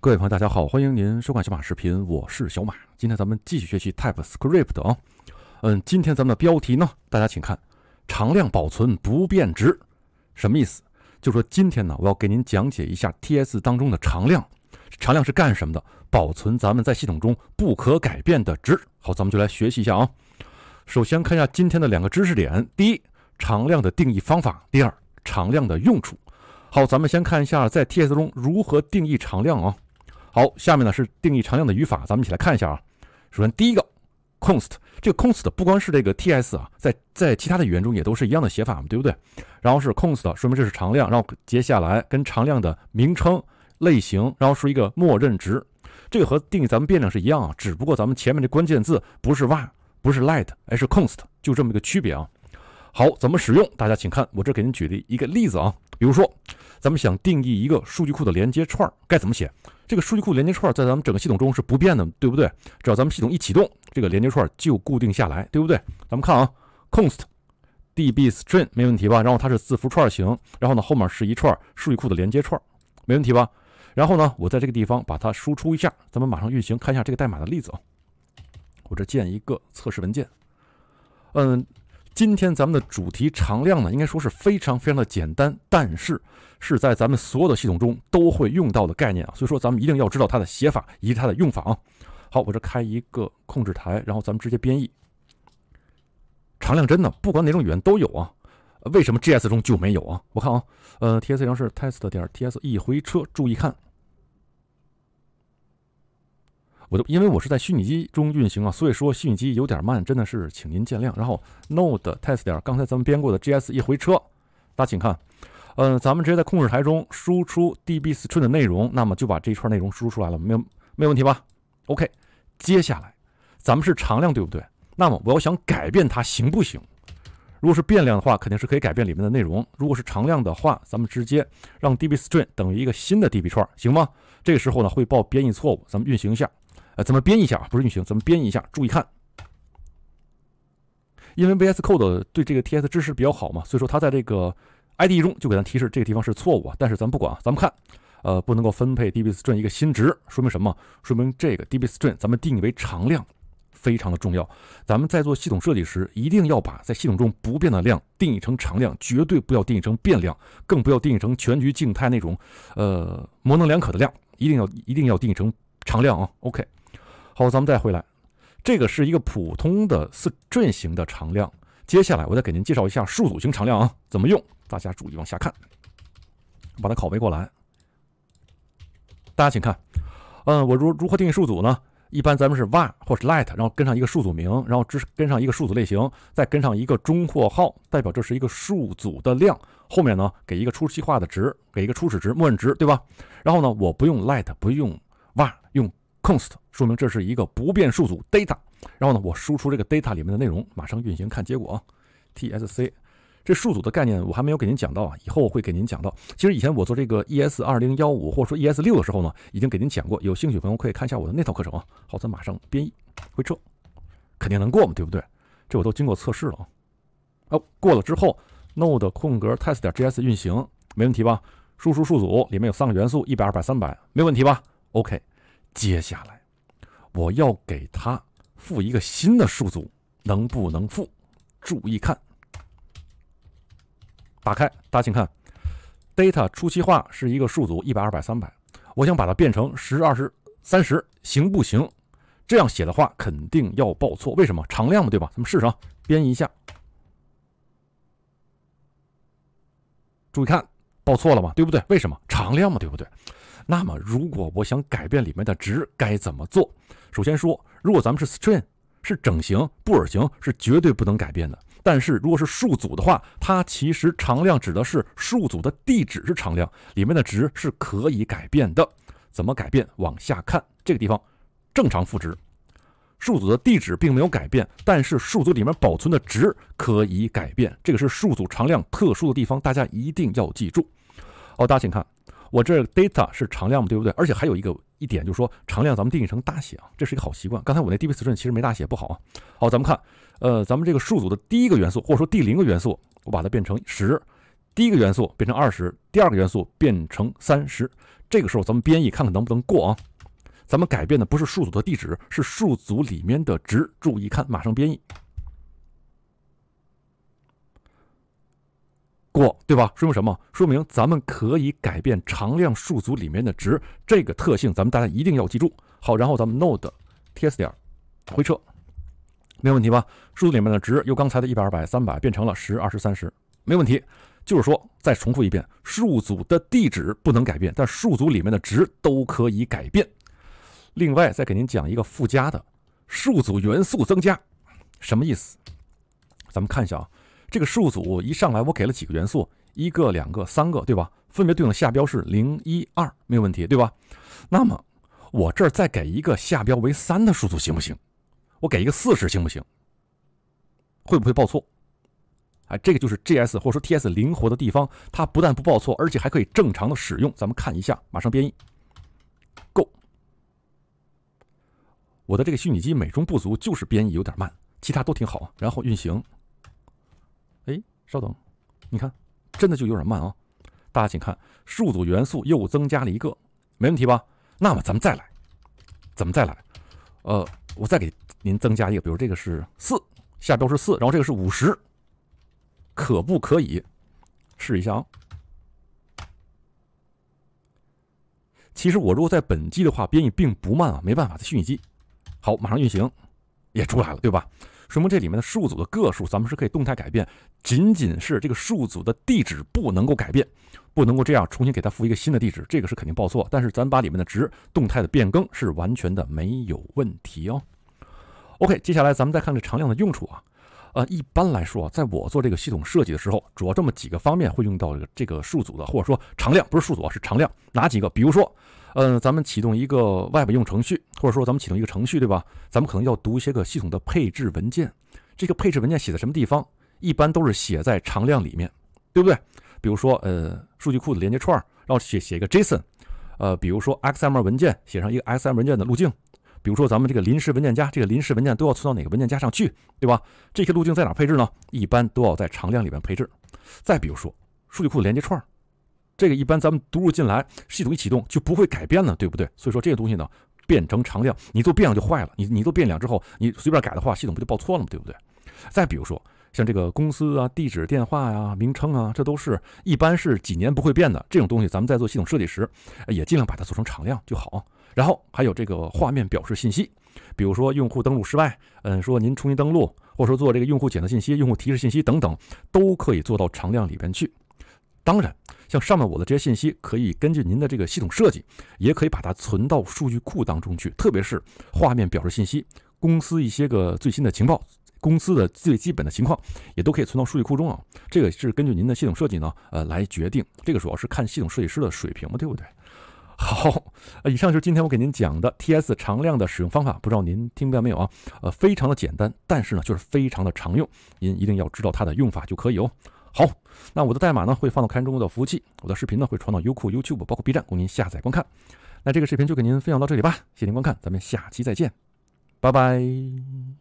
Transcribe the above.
各位朋友，大家好，欢迎您收看小马视频，我是小马。今天咱们继续学习 TypeScript 的啊，嗯，今天咱们的标题呢，大家请看：常量保存不变值，什么意思？就说今天呢，我要给您讲解一下 TS 当中的常量。常量是干什么的？保存咱们在系统中不可改变的值。好，咱们就来学习一下啊。首先看一下今天的两个知识点：第一，常量的定义方法；第二，常量的用处。好，咱们先看一下在 TS 中如何定义常量啊。好，下面呢是定义常量的语法，咱们一起来看一下啊。首先第一个 const 这个 const 不光是这个 TS 啊，在在其他的语言中也都是一样的写法嘛，对不对？然后是 const，说明这是常量，然后接下来跟常量的名称、类型，然后是一个默认值。这个和定义咱们变量是一样啊，只不过咱们前面的关键字不是 var，不是 let，而是 const，就这么一个区别啊。好，怎么使用？大家请看我这给您举例一个例子啊。比如说，咱们想定义一个数据库的连接串，该怎么写？这个数据库连接串在咱们整个系统中是不变的，对不对？只要咱们系统一启动，这个连接串就固定下来，对不对？咱们看啊，const db string 没问题吧？然后它是字符串型，然后呢后面是一串数据库的连接串，没问题吧？然后呢，我在这个地方把它输出一下，咱们马上运行，看一下这个代码的例子啊。我这建一个测试文件，嗯。今天咱们的主题常量呢，应该说是非常非常的简单，但是是在咱们所有的系统中都会用到的概念啊，所以说咱们一定要知道它的写法以及它的用法啊。好，我这开一个控制台，然后咱们直接编译。常量真的不管哪种语言都有啊，为什么 G S 中就没有啊？我看啊，呃，T S C 是 test 点 T S 一回车，注意看。我就因为我是在虚拟机中运行啊，所以说虚拟机有点慢，真的是请您见谅。然后 node test 点刚才咱们编过的 gs 一回车，大家请看，呃，咱们直接在控制台中输出 db string 的内容，那么就把这一串内容输出出来了，没有没有问题吧？OK，接下来咱们是常量，对不对？那么我要想改变它行不行？如果是变量的话，肯定是可以改变里面的内容；如果是常量的话，咱们直接让 db string 等于一个新的 db 串，行吗？这个时候呢会报编译错误，咱们运行一下。呃，咱们编一下啊？不是运行，咱们编一下，注意看。因为 VS Code 对这个 TS 支持比较好嘛，所以说它在这个 IDE 中就给咱提示这个地方是错误。啊。但是咱不管啊，咱们看，呃，不能够分配 DB String 一个新值，说明什么？说明这个 DB String 咱们定义为常量，非常的重要。咱们在做系统设计时，一定要把在系统中不变的量定义成常量，绝对不要定义成变量，更不要定义成全局静态那种，呃，模棱两可的量，一定要一定要定义成常量啊。OK。好，咱们再回来，这个是一个普通的四阵型的常量。接下来我再给您介绍一下数组型常量啊，怎么用？大家注意往下看，把它拷贝过来。大家请看，嗯，我如如何定义数组呢？一般咱们是 var 或是 let，然后跟上一个数组名，然后只跟上一个数组类型，再跟上一个中括号，代表这是一个数组的量。后面呢给一个初始化的值，给一个初始值，默认值，对吧？然后呢，我不用 let，不用 var，用。const 说明这是一个不变数组 data，然后呢，我输出这个 data 里面的内容，马上运行看结果啊。TSC，这数组的概念我还没有给您讲到啊，以后会给您讲到。其实以前我做这个 ES 二零幺五或者说 ES 六的时候呢，已经给您讲过，有兴趣朋友可以看一下我的那套课程啊。好，咱马上编译，回车，肯定能过嘛，对不对？这我都经过测试了啊。哦，过了之后，node 空格 test 点 js 运行没问题吧？输出数组里面有三个元素，一百、二百、三百，没问题吧？OK。接下来，我要给它赋一个新的数组，能不能赋？注意看，打开，大家请看，data 初期化是一个数组一百、二百、三百，我想把它变成十、二十、三十，行不行？这样写的话肯定要报错，为什么？常量嘛，对吧？咱们试试啊，编一下，注意看，报错了嘛，对不对？为什么？常量嘛，对不对？那么，如果我想改变里面的值，该怎么做？首先说，如果咱们是 string，是整形、布尔型是绝对不能改变的。但是，如果是数组的话，它其实常量指的是数组的地址是常量，里面的值是可以改变的。怎么改变？往下看这个地方，正常赋值，数组的地址并没有改变，但是数组里面保存的值可以改变。这个是数组常量特殊的地方，大家一定要记住。好，大家请看。我这 data 是常量嘛，对不对？而且还有一个一点，就是说常量咱们定义成大写啊，这是一个好习惯。刚才我那 db 字串其实没大写不好啊。好，咱们看，呃，咱们这个数组的第一个元素或者说第零个元素，我把它变成十，第一个元素变成二十，第二个元素变成三十。这个时候咱们编译看看能不能过啊？咱们改变的不是数组的地址，是数组里面的值。注意看，马上编译。过对吧？说明什么？说明咱们可以改变常量数组里面的值，这个特性咱们大家一定要记住。好，然后咱们 node ts 点回车，没有问题吧？数组里面的值由刚才的一百、二百、三百变成了十、二十、三十，没问题。就是说，再重复一遍，数组的地址不能改变，但数组里面的值都可以改变。另外，再给您讲一个附加的数组元素增加，什么意思？咱们看一下啊。这个数组一上来，我给了几个元素，一个、两个、三个，对吧？分别对应的下标是零、一、二，没有问题，对吧？那么我这儿再给一个下标为三的数组行不行？我给一个四十行不行？会不会报错？哎，这个就是 G S 或者说 T S 灵活的地方，它不但不报错，而且还可以正常的使用。咱们看一下，马上编译。Go。我的这个虚拟机美中不足就是编译有点慢，其他都挺好。然后运行。稍等，你看，真的就有点慢啊！大家请看，数组元素又增加了一个，没问题吧？那么咱们再来，怎么再来？呃，我再给您增加一个，比如这个是四，下标是四，然后这个是五十，可不可以试一下啊？其实我如果在本机的话，编译并不慢啊，没办法，在虚拟机。好，马上运行。也出来了，对吧？说明这里面的数组的个数咱们是可以动态改变，仅仅是这个数组的地址不能够改变，不能够这样重新给它赋一个新的地址，这个是肯定报错。但是咱把里面的值动态的变更是完全的没有问题哦。OK，接下来咱们再看这常量的用处啊。呃，一般来说，在我做这个系统设计的时候，主要这么几个方面会用到这个数组的，或者说常量，不是数组，是常量，哪几个？比如说。嗯，咱们启动一个 Web 应用程序，或者说咱们启动一个程序，对吧？咱们可能要读一些个系统的配置文件，这个配置文件写在什么地方？一般都是写在常量里面，对不对？比如说，呃，数据库的连接串，然后写写一个 JSON，呃，比如说 XML 文件写上一个 XML 文件的路径，比如说咱们这个临时文件夹，这个临时文件都要存到哪个文件夹上去，对吧？这些路径在哪配置呢？一般都要在常量里面配置。再比如说，数据库的连接串。这个一般咱们读入进来，系统一启动就不会改变了，对不对？所以说这个东西呢变成长量，你做变量就坏了。你你做变量之后，你随便改的话，系统不就报错了吗？对不对？再比如说像这个公司啊、地址、电话呀、名称啊，这都是一般是几年不会变的这种东西。咱们在做系统设计时，也尽量把它做成常量就好。然后还有这个画面表示信息，比如说用户登录失败，嗯，说您重新登录，或者说做这个用户检测信息、用户提示信息等等，都可以做到常量里边去。当然。像上面我的这些信息，可以根据您的这个系统设计，也可以把它存到数据库当中去。特别是画面表示信息、公司一些个最新的情报、公司的最基本的情况，也都可以存到数据库中啊。这个是根据您的系统设计呢，呃，来决定。这个主要是看系统设计师的水平嘛，对不对？好，呃，以上就是今天我给您讲的 T S 常量的使用方法。不知道您听明白没有啊？呃，非常的简单，但是呢，就是非常的常用。您一定要知道它的用法就可以哦。好，那我的代码呢会放到开源中国的服务器，我的视频呢会传到优酷、YouTube，包括 B 站供您下载观看。那这个视频就给您分享到这里吧，谢谢您观看，咱们下期再见，拜拜。